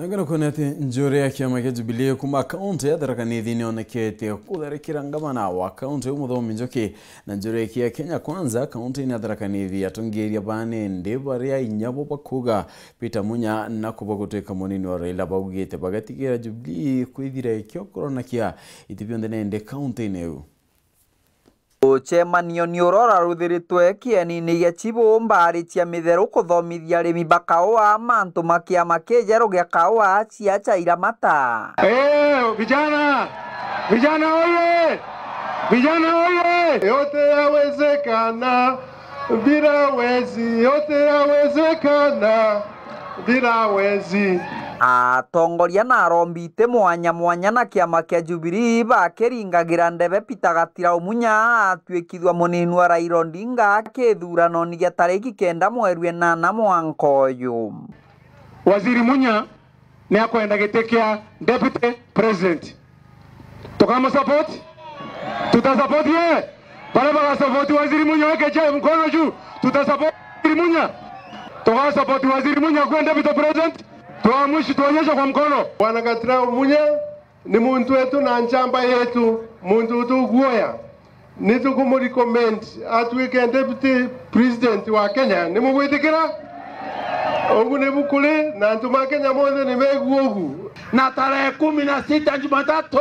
nangeno konete njore ya kiyama ke jubilee kuma akaunti ya tharaka nithini onekete kutharikira ngavana wa akaunti ya muthomi ke na njore kia kenya kwanza akaunti ya tharaka nithi ya bane ndibaria inyabo bakuga pita munya na ni wara ila bagu gete bagati kira jubilee ya kiyokoro na kia ondene nende kaunti-ini ucemanio nä å rora rå thä rä two kä gä a cibå mbarä cia mä therå kå thomithia rä mi bakaåa mantå makä ama kä njerå gä a kaåa ciacaira mata vijana vijana oye vijana oye yote yawezekana bila wezi yote yawezekana thira wezi ah, atongoria na arombite mwanya mwanya na kiama kia Jubilee bakiringagira ndebe Peter Gatira Umunya atuikithwa munini wa Raila Odinga kithurano-ini tariki kenda mweri enana mwanka uyu waziri Munya ni akwenda giti kia deputy president tukamusupport tutasupport ye pale bakasupport waziri Munya wekeje mkono juu tutasupport waziri Munya support waziri Munya akuwe deputy president, mwishi tuonyeshe kwa mkono. Bwana Katrau Munya ni muntu wetu na nchamba yetu, muntu utuguoya nitukumurikomend atwike deputy president wa Kenya ni nimugwitikira ni mkuli na ntuma Kenya Kenya ni megu ugu. Na tarehe kumi na sita Jumatatu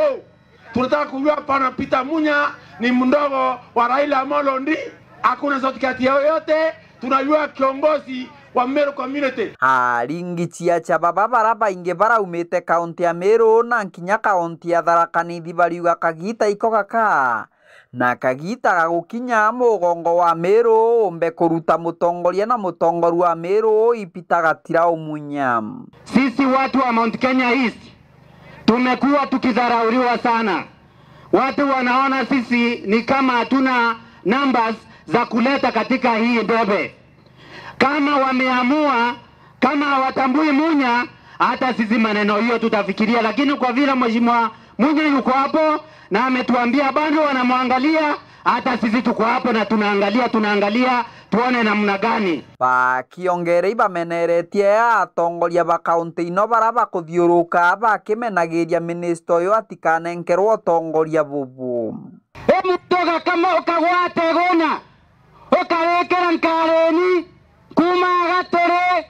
tunataka kujua pana pita Munya ni mdogo wa Raila Amolo ndi Hakuna sauti kati yote tunajua kiongozi wa Meru community haringicia chababa bara baingi baraumite kaunti ya Meru na nkinya kaunti ya Tharaka Nithi bariuga kagita iko gaka na kagita gagukinya mugongo wa Meru umbe kuruta mutongoria na mutongoru wa Meru tira umunya. Sisi watu wa Mount Kenya East tumekuwa tukidharauliwa sana, watu wanaona sisi ni kama hatuna numbers za kuleta katika hii ndebe. Kama wameamua kama hawatambui Munya, hata sisi maneno hiyo tutafikiria, lakini kwa vile mheshimiwa Munya yuko hapo na ametuambia bado wanamwangalia, hata sisi tuko hapo na tunaangalia tunaangalia tuone namna gani bakiongerei bameneretie atongoria ba kaunti ino bara bakuthiuruka bakimenagiria minista uyu atikanenkerwo utongoria bubu emutoga kama ukagwate gona ukawekera nkareni maga tere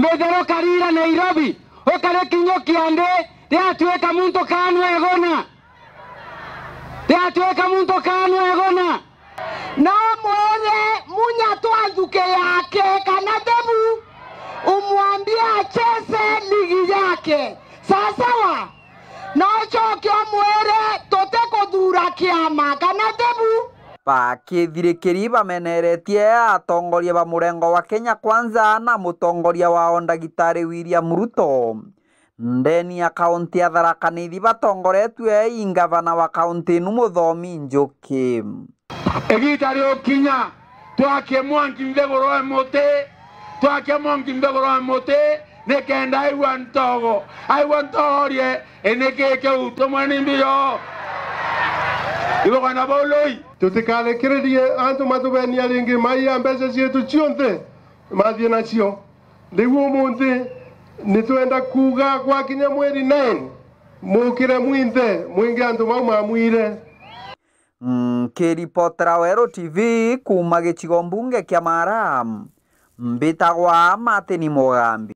methero karira nairobi ukare kinyo kiande riatuika muntu kanwe egona riatuika muntu kanwe egona no mwone munya nzuke yake kana debu umwambie acheze ligi yake sasawa nochoke omwere tote kuthura kiama kana debu thirikiri bameneretie atongoria ba murengo wa Kenya Kwanza na mutongoria wao ndagitari William Ruto ndeni ya kaunti ya Tharaka Nithi batongoretwe ingavana wa kaunti nu muthomi njuki igita riukinya twakie mwangi mbegoro e muti twakie mwangi mbegoro e muti nikenda aigua ntogo aigua ntogorie iniki kiu tumwe ni mbiro ibogwana bauloi tutikalekererie antu matubenia ringi maiya mbeca cietu cionthe mathie nacio riu umuthi nitwenda kuga gwakinya mweri 9 mukire mwinthe mwingi antu mau mamwire nkiripotera mm, werũ tv kuma gichigo mbunge kĩa Maram mbitagwa matini Mũgambi